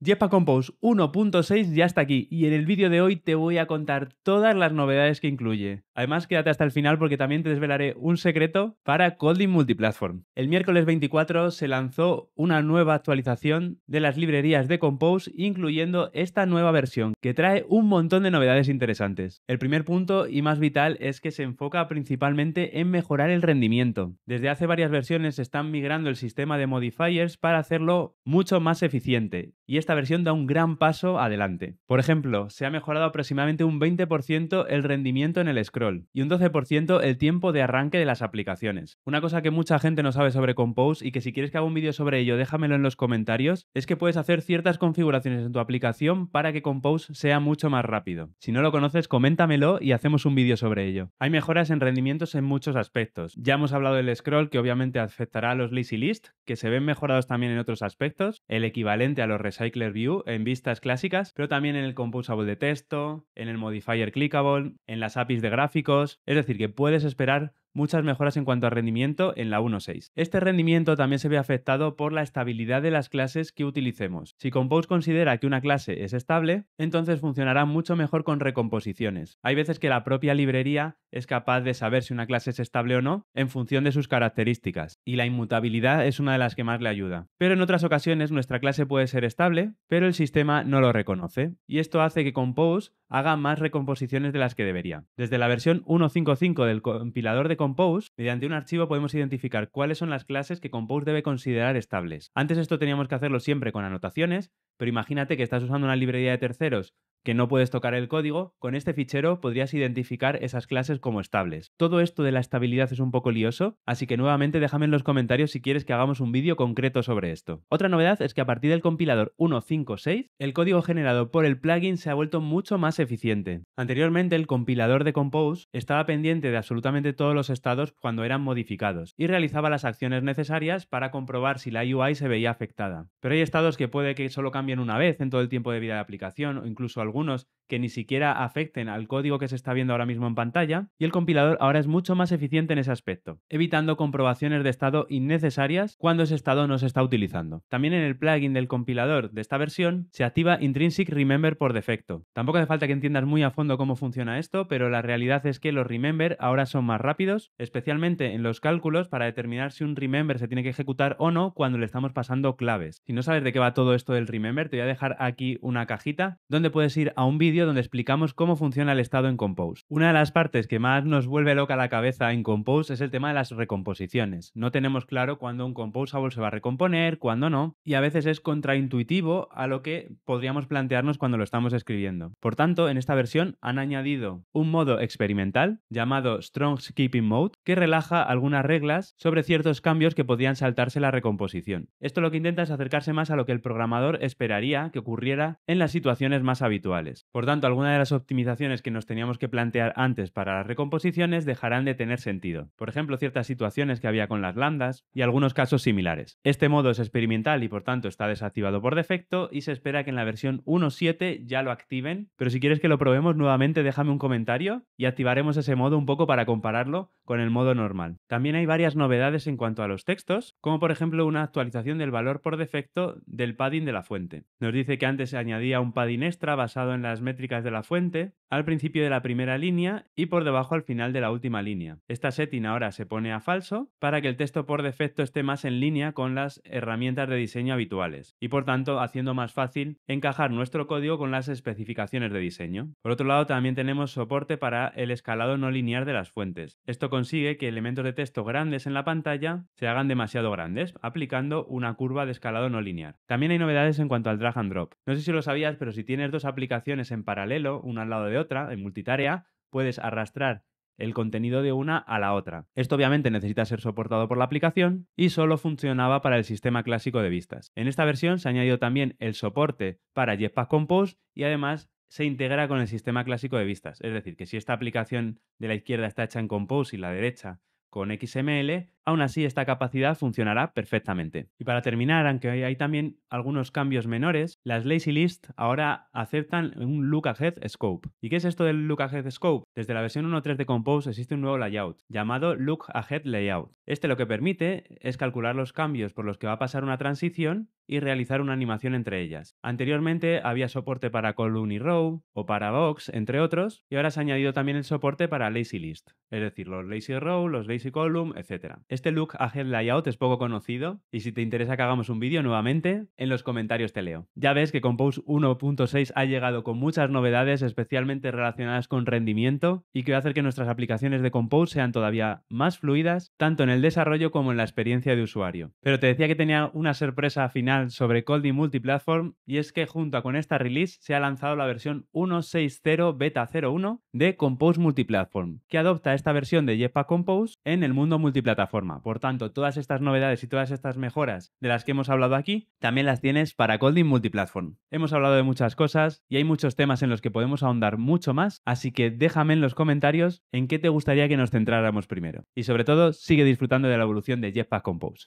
Jetpack Compose 1.6 ya está aquí y en el vídeo de hoy te voy a contar todas las novedades que incluye. Además, quédate hasta el final porque también te desvelaré un secreto para coding Multiplatform. El miércoles 24 se lanzó una nueva actualización de las librerías de Compose, incluyendo esta nueva versión que trae un montón de novedades interesantes. El primer punto y más vital es que se enfoca principalmente en mejorar el rendimiento. Desde hace varias versiones se están migrando el sistema de modifiers para hacerlo mucho más eficiente y esta versión da un gran paso adelante. Por ejemplo, se ha mejorado aproximadamente un 20% el rendimiento en el scroll y un 12% el tiempo de arranque de las aplicaciones. Una cosa que mucha gente no sabe sobre Compose y que si quieres que haga un vídeo sobre ello déjamelo en los comentarios, es que puedes hacer ciertas configuraciones en tu aplicación para que Compose sea mucho más rápido. Si no lo conoces, coméntamelo y hacemos un vídeo sobre ello. Hay mejoras en rendimientos en muchos aspectos. Ya hemos hablado del scroll que obviamente afectará a los lazy list, que se ven mejorados también en otros aspectos, el equivalente a los Cycler View en vistas clásicas, pero también en el Composable de texto, en el Modifier Clickable, en las APIs de gráficos. Es decir, que puedes esperar muchas mejoras en cuanto a rendimiento en la 1.6. Este rendimiento también se ve afectado por la estabilidad de las clases que utilicemos. Si Compose considera que una clase es estable, entonces funcionará mucho mejor con recomposiciones. Hay veces que la propia librería es capaz de saber si una clase es estable o no en función de sus características, y la inmutabilidad es una de las que más le ayuda. Pero en otras ocasiones nuestra clase puede ser estable, pero el sistema no lo reconoce, y esto hace que Compose haga más recomposiciones de las que debería. Desde la versión 1.5.5 del compilador de Compose, mediante un archivo podemos identificar cuáles son las clases que Compose debe considerar estables. Antes esto teníamos que hacerlo siempre con anotaciones, pero imagínate que estás usando una librería de terceros que no puedes tocar el código, con este fichero podrías identificar esas clases como estables. Todo esto de la estabilidad es un poco lioso, así que nuevamente déjame en los comentarios si quieres que hagamos un vídeo concreto sobre esto. Otra novedad es que a partir del compilador 1.5.6, el código generado por el plugin se ha vuelto mucho más eficiente. Anteriormente el compilador de Compose estaba pendiente de absolutamente todos los estados cuando eran modificados y realizaba las acciones necesarias para comprobar si la UI se veía afectada. Pero hay estados que puede que solo cambien una vez en todo el tiempo de vida de aplicación o incluso algunos que ni siquiera afecten al código que se está viendo ahora mismo en pantalla y el compilador ahora es mucho más eficiente en ese aspecto, evitando comprobaciones de estado innecesarias cuando ese estado no se está utilizando. También en el plugin del compilador de esta versión se activa Intrinsic Remember por defecto. Tampoco hace falta que entiendas muy a fondo cómo funciona esto, pero la realidad es que los remember ahora son más rápidos, especialmente en los cálculos para determinar si un remember se tiene que ejecutar o no cuando le estamos pasando claves. Si no sabes de qué va todo esto del remember, te voy a dejar aquí una cajita donde puedes ir a un vídeo donde explicamos cómo funciona el estado en Compose. Una de las partes que más nos vuelve loca la cabeza en Compose es el tema de las recomposiciones. No tenemos claro cuándo un composable se va a recomponer, cuándo no, y a veces es contraintuitivo a lo que podríamos plantearnos cuando lo estamos escribiendo. Por tanto, en esta versión han añadido un modo experimental llamado Strong Skipping Mode que relaja algunas reglas sobre ciertos cambios que podían saltarse la recomposición. Esto lo que intenta es acercarse más a lo que el programador esperaría que ocurriera en las situaciones más habituales. Por tanto, algunas de las optimizaciones que nos teníamos que plantear antes para las recomposiciones dejarán de tener sentido. Por ejemplo, ciertas situaciones que había con las lambdas y algunos casos similares. Este modo es experimental y por tanto está desactivado por defecto y se espera que en la versión 1.7 ya lo activen, pero si quieres que lo probemos nuevamente, déjame un comentario y activaremos ese modo un poco para compararlo con el modo normal. También hay varias novedades en cuanto a los textos, como por ejemplo una actualización del valor por defecto del padding de la fuente. Nos dice que antes se añadía un padding extra basado en las métricas de la fuente, al principio de la primera línea y por debajo al final de la última línea. Esta setting ahora se pone a falso para que el texto por defecto esté más en línea con las herramientas de diseño habituales y por tanto haciendo más fácil encajar nuestro código con las especificaciones de diseño. Por otro lado, también tenemos soporte para el escalado no lineal de las fuentes. Esto consigue que elementos de texto grandes en la pantalla se hagan demasiado grandes, aplicando una curva de escalado no lineal. También hay novedades en cuanto al drag and drop. No sé si lo sabías, pero si tienes dos aplicaciones en paralelo, una al lado de otra, en multitarea, puedes arrastrar el contenido de una a la otra. Esto obviamente necesita ser soportado por la aplicación y solo funcionaba para el sistema clásico de vistas. En esta versión se ha añadido también el soporte para Jetpack Compose y además se integra con el sistema clásico de vistas. Es decir, que si esta aplicación de la izquierda está hecha en Compose y la derecha con XML, Aún así, esta capacidad funcionará perfectamente. Y para terminar, aunque hay también algunos cambios menores, las Lazy List ahora aceptan un Look Ahead Scope. ¿Y qué es esto del Look Ahead Scope? Desde la versión 1.3 de Compose existe un nuevo layout llamado Look Ahead Layout. Este lo que permite es calcular los cambios por los que va a pasar una transición y realizar una animación entre ellas. Anteriormente había soporte para column y row o para box, entre otros, y ahora se ha añadido también el soporte para lazy list, es decir, los lazy row, los lazy column, etc. Este look a head Layout es poco conocido y si te interesa que hagamos un vídeo nuevamente, en los comentarios te leo. Ya ves que Compose 1.6 ha llegado con muchas novedades especialmente relacionadas con rendimiento y que va a hacer que nuestras aplicaciones de Compose sean todavía más fluidas, tanto en el desarrollo como en la experiencia de usuario. Pero te decía que tenía una sorpresa final sobre Coldy Multiplatform y es que junto con esta release se ha lanzado la versión 1.6.0 Beta 01 de Compose Multiplatform, que adopta esta versión de Jetpack Compose en el mundo multiplataforma por tanto, todas estas novedades y todas estas mejoras de las que hemos hablado aquí, también las tienes para Colding Multiplatform. Hemos hablado de muchas cosas y hay muchos temas en los que podemos ahondar mucho más, así que déjame en los comentarios en qué te gustaría que nos centráramos primero. Y sobre todo, sigue disfrutando de la evolución de Jetpack Compose.